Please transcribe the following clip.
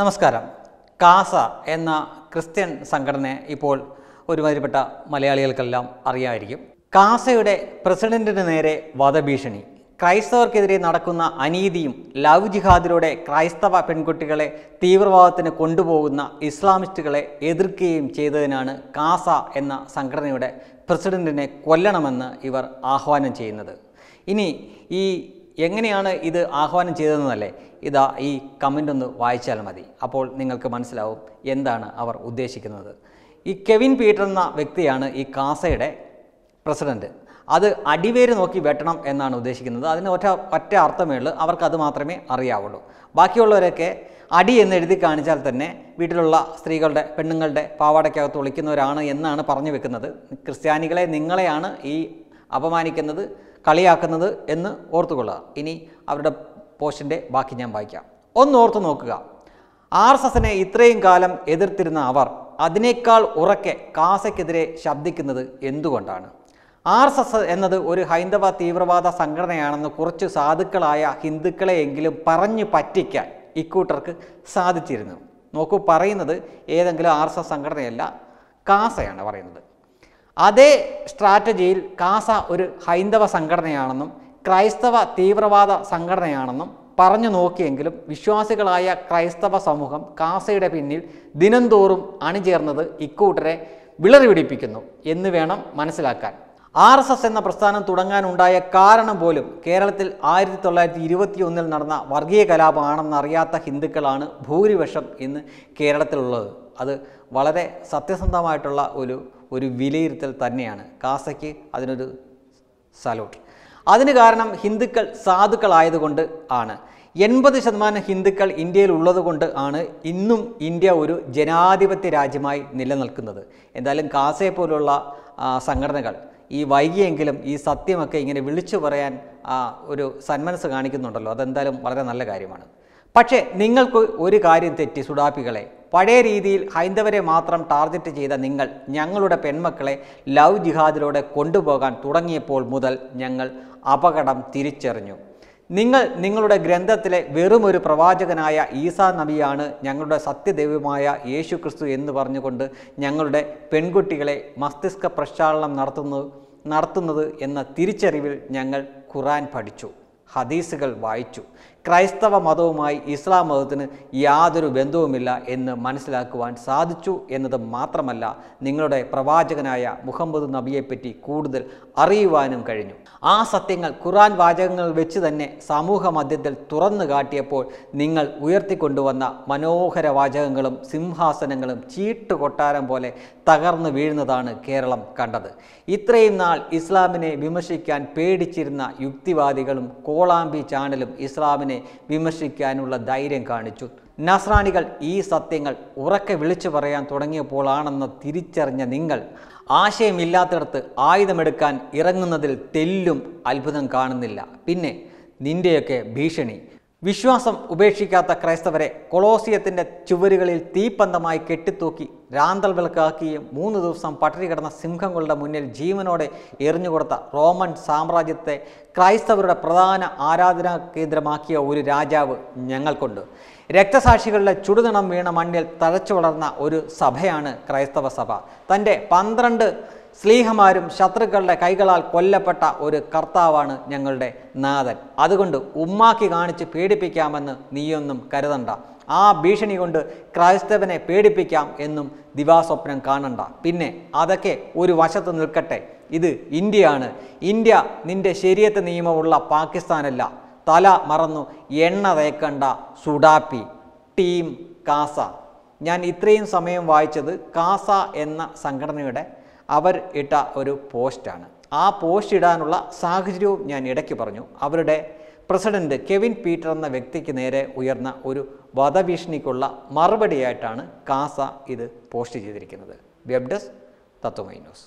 നമസ്കാരം കാസ എന്ന ക്രിസ്ത്യൻ സംഘടന ഇപ്പോൾ ഒരുമാതിരിപ്പെട്ട മലയാളികൾക്കെല്ലാം അറിയാമായിരിക്കും കാസയുടെ പ്രസിഡന്റിന് നേരെ വധഭീഷണി ക്രൈസ്തവർക്കെതിരെ നടക്കുന്ന അനീതിയും ലവ് ജിഹാദിലൂടെ ക്രൈസ്തവ പെൺകുട്ടികളെ തീവ്രവാദത്തിന് കൊണ്ടുപോകുന്ന ഇസ്ലാമിസ്റ്റുകളെ എതിർക്കുകയും ചെയ്തതിനാണ് കാസ എന്ന സംഘടനയുടെ പ്രസിഡന്റിനെ കൊല്ലണമെന്ന് ഇവർ ആഹ്വാനം ചെയ്യുന്നത് ഇനി ഈ എങ്ങനെയാണ് ഇത് ആഹ്വാനം ചെയ്തതെന്നല്ലേ ഇതാ ഈ കമൻ്റ് ഒന്ന് വായിച്ചാൽ മതി അപ്പോൾ നിങ്ങൾക്ക് മനസ്സിലാവും എന്താണ് അവർ ഉദ്ദേശിക്കുന്നത് ഈ കെവിൻ പീറ്റർ എന്ന വ്യക്തിയാണ് ഈ കാസയുടെ പ്രസിഡൻറ്റ് അത് അടിവേര് നോക്കി വെട്ടണം എന്നാണ് ഉദ്ദേശിക്കുന്നത് അതിന് ഒറ്റ ഒറ്റ അർത്ഥമേ ഉള്ളൂ അവർക്കത് മാത്രമേ അറിയാവുള്ളൂ ബാക്കിയുള്ളവരൊക്കെ അടി എന്ന് എഴുതി കാണിച്ചാൽ തന്നെ വീട്ടിലുള്ള സ്ത്രീകളുടെ പെണ്ണുങ്ങളുടെ പാവാടയ്ക്കകത്ത് ഒളിക്കുന്നവരാണ് എന്നാണ് പറഞ്ഞു വെക്കുന്നത് ക്രിസ്ത്യാനികളെ നിങ്ങളെയാണ് ഈ അപമാനിക്കുന്നത് കളിയാക്കുന്നത് എന്ന് ഓർത്തുകൊള്ളുക ഇനി അവരുടെ പോസ്റ്റിൻ്റെ ബാക്കി ഞാൻ വായിക്കാം ഒന്ന് ഓർത്തു നോക്കുക ആർ എസ് എസിനെ ഇത്രയും കാലം എതിർത്തിരുന്ന അവർ അതിനേക്കാൾ ഉറക്കെ കാസയ്ക്കെതിരെ ശബ്ദിക്കുന്നത് എന്തുകൊണ്ടാണ് ആർ എസ് എസ് എന്നത് ഒരു ഹൈന്ദവ തീവ്രവാദ സംഘടനയാണെന്ന് കുറച്ച് സാധുക്കളായ ഹിന്ദുക്കളെയെങ്കിലും പറഞ്ഞു പറ്റിക്കാൻ ഇക്കൂട്ടർക്ക് സാധിച്ചിരുന്നു നോക്കൂ പറയുന്നത് ഏതെങ്കിലും ആർ എസ് എസ് സംഘടനയല്ല കാസയാണ് പറയുന്നത് അതേ സ്ട്രാറ്റജിയിൽ കാസ ഒരു ഹൈന്ദവ സംഘടനയാണെന്നും ക്രൈസ്തവ തീവ്രവാദ സംഘടനയാണെന്നും പറഞ്ഞു നോക്കിയെങ്കിലും വിശ്വാസികളായ ക്രൈസ്തവ സമൂഹം കാസയുടെ പിന്നിൽ ദിനംതോറും അണിചേർന്നത് ഇക്കൂട്ടരെ വിളറി പിടിപ്പിക്കുന്നു എന്ന് വേണം മനസ്സിലാക്കാൻ ആർ എസ് എസ് എന്ന പ്രസ്ഥാനം തുടങ്ങാനുണ്ടായ കാരണം പോലും കേരളത്തിൽ ആയിരത്തി തൊള്ളായിരത്തി ഒന്നിൽ നടന്ന വർഗീയ കലാപമാണെന്നറിയാത്ത ഹിന്ദുക്കളാണ് ഭൂരിപക്ഷം ഇന്ന് കേരളത്തിലുള്ളത് അത് വളരെ സത്യസന്ധമായിട്ടുള്ള ഒരു ഒരു വിലയിരുത്തൽ തന്നെയാണ് കാസയ്ക്ക് അതിനൊരു സലൂട്ട് അതിന് കാരണം ഹിന്ദുക്കൾ സാധുക്കളായതുകൊണ്ട് ആണ് എൺപത് ശതമാനം ഹിന്ദുക്കൾ ഇന്ത്യയിൽ ഉള്ളതുകൊണ്ട് ആണ് ഇന്നും ഇന്ത്യ ഒരു ജനാധിപത്യ രാജ്യമായി നിലനിൽക്കുന്നത് എന്തായാലും കാസയെ പോലുള്ള സംഘടനകൾ ഈ വൈകിയെങ്കിലും ഈ സത്യമൊക്കെ ഇങ്ങനെ വിളിച്ചു പറയാൻ ഒരു സന്മനസ് കാണിക്കുന്നുണ്ടല്ലോ അതെന്തായാലും വളരെ നല്ല കാര്യമാണ് പക്ഷേ നിങ്ങൾക്ക് ഒരു കാര്യം തെറ്റി സുഡാപ്പികളെ പഴയ രീതിയിൽ ഹൈന്ദവരെ മാത്രം ടാർഗറ്റ് ചെയ്ത നിങ്ങൾ ഞങ്ങളുടെ പെൺമക്കളെ ലവ് ജിഹാദിലൂടെ കൊണ്ടുപോകാൻ തുടങ്ങിയപ്പോൾ മുതൽ ഞങ്ങൾ അപകടം തിരിച്ചറിഞ്ഞു നിങ്ങൾ നിങ്ങളുടെ ഗ്രന്ഥത്തിലെ വെറുമൊരു പ്രവാചകനായ ഈസാ നബിയാണ് ഞങ്ങളുടെ സത്യദൈവമായ യേശു ക്രിസ്തു എന്ന് പറഞ്ഞുകൊണ്ട് ഞങ്ങളുടെ പെൺകുട്ടികളെ മസ്തിഷ്ക പ്രക്ഷാളനം നടത്തുന്നു നടത്തുന്നത് എന്ന തിരിച്ചറിവിൽ ഞങ്ങൾ ഖുറാൻ പഠിച്ചു ഹദീസുകൾ വായിച്ചു ക്രൈസ്തവ മതവുമായി ഇസ്ലാം മതത്തിന് യാതൊരു ബന്ധവുമില്ല എന്ന് മനസ്സിലാക്കുവാൻ സാധിച്ചു എന്നത് മാത്രമല്ല നിങ്ങളുടെ പ്രവാചകനായ മുഹമ്മദ് നബിയെപ്പറ്റി കൂടുതൽ അറിയുവാനും കഴിഞ്ഞു ആ സത്യങ്ങൾ ഖുറാൻ വാചകങ്ങൾ വെച്ച് തന്നെ സമൂഹ മധ്യത്തിൽ തുറന്നു കാട്ടിയപ്പോൾ നിങ്ങൾ ഉയർത്തിക്കൊണ്ടുവന്ന മനോഹര വാചകങ്ങളും സിംഹാസനങ്ങളും ചീട്ട് കൊട്ടാരം പോലെ തകർന്നു വീഴുന്നതാണ് കേരളം കണ്ടത് ഇത്രയും നാൾ ഇസ്ലാമിനെ വിമർശിക്കാൻ പേടിച്ചിരുന്ന യുക്തിവാദികളും കോളാമ്പി ചാനലും ഇസ്ലാമിനെ വിമർശിക്കാനുള്ള ധൈര്യം കാണിച്ചു നസ്രാണികൾ ഈ സത്യങ്ങൾ ഉറക്കെ വിളിച്ചു പറയാൻ തുടങ്ങിയപ്പോഴാണെന്ന് തിരിച്ചറിഞ്ഞ നിങ്ങൾ ആശയമില്ലാത്തടത്ത് ആയുധമെടുക്കാൻ ഇറങ്ങുന്നതിൽ തെല്ലും അത്ഭുതം കാണുന്നില്ല പിന്നെ നിൻ്റെയൊക്കെ ഭീഷണി വിശ്വാസം ഉപേക്ഷിക്കാത്ത ക്രൈസ്തവരെ കൊളോസിയത്തിൻ്റെ ചുവരുകളിൽ തീപ്പന്തമായി കെട്ടിത്തൂക്കി രാന്തൽ വിളക്കാക്കിയും മൂന്ന് ദിവസം പട്ടിണി കിടന്ന സിംഹങ്ങളുടെ മുന്നിൽ ജീവനോടെ എറിഞ്ഞുകൊടുത്ത റോമൻ സാമ്രാജ്യത്തെ ക്രൈസ്തവരുടെ പ്രധാന ആരാധനാ കേന്ദ്രമാക്കിയ ഒരു രാജാവ് ഞങ്ങൾക്കുണ്ട് രക്തസാക്ഷികളുടെ ചുടുതണം വീണ മണ്ണിൽ തഴച്ചു വളർന്ന ഒരു സഭയാണ് ക്രൈസ്തവ സഭ തൻ്റെ പന്ത്രണ്ട് സ്ലീഹമാരും ശത്രുക്കളുടെ കൈകളാൽ കൊല്ലപ്പെട്ട ഒരു കർത്താവാണ് ഞങ്ങളുടെ നാഥൻ അതുകൊണ്ട് ഉമ്മാക്കി കാണിച്ച് പീഡിപ്പിക്കാമെന്ന് നീയൊന്നും കരുതണ്ട ആ ഭീഷണി കൊണ്ട് ക്രൈസ്തവനെ പേടിപ്പിക്കാം എന്നും ദിവാസ്വപ്നം കാണണ്ട പിന്നെ അതൊക്കെ ഒരു വശത്ത് നിൽക്കട്ടെ ഇത് ഇന്ത്യയാണ് ഇന്ത്യ നിന്റെ ശരിയത്ത് നിയമമുള്ള പാകിസ്ഥാനല്ല തല മറന്നു എണ്ണ തേക്കണ്ട സുഡാപ്പി ടീം കാസ ഞാൻ ഇത്രയും സമയം വായിച്ചത് കാസ എന്ന സംഘടനയുടെ അവർ ഇട്ട ഒരു പോസ്റ്റാണ് ആ പോസ്റ്റ് ഇടാനുള്ള സാഹചര്യവും ഞാൻ ഇടയ്ക്ക് പറഞ്ഞു അവരുടെ പ്രസിഡന്റ് കെവിൻ പീറ്റർ എന്ന വ്യക്തിക്ക് നേരെ ഉയർന്ന ഒരു വധഭീഷണിക്കുള്ള മറുപടിയായിട്ടാണ് കാസ ഇത് പോസ്റ്റ് ചെയ്തിരിക്കുന്നത് വെബ് ഡെസ്ക് തത്വമൈ ന്യൂസ്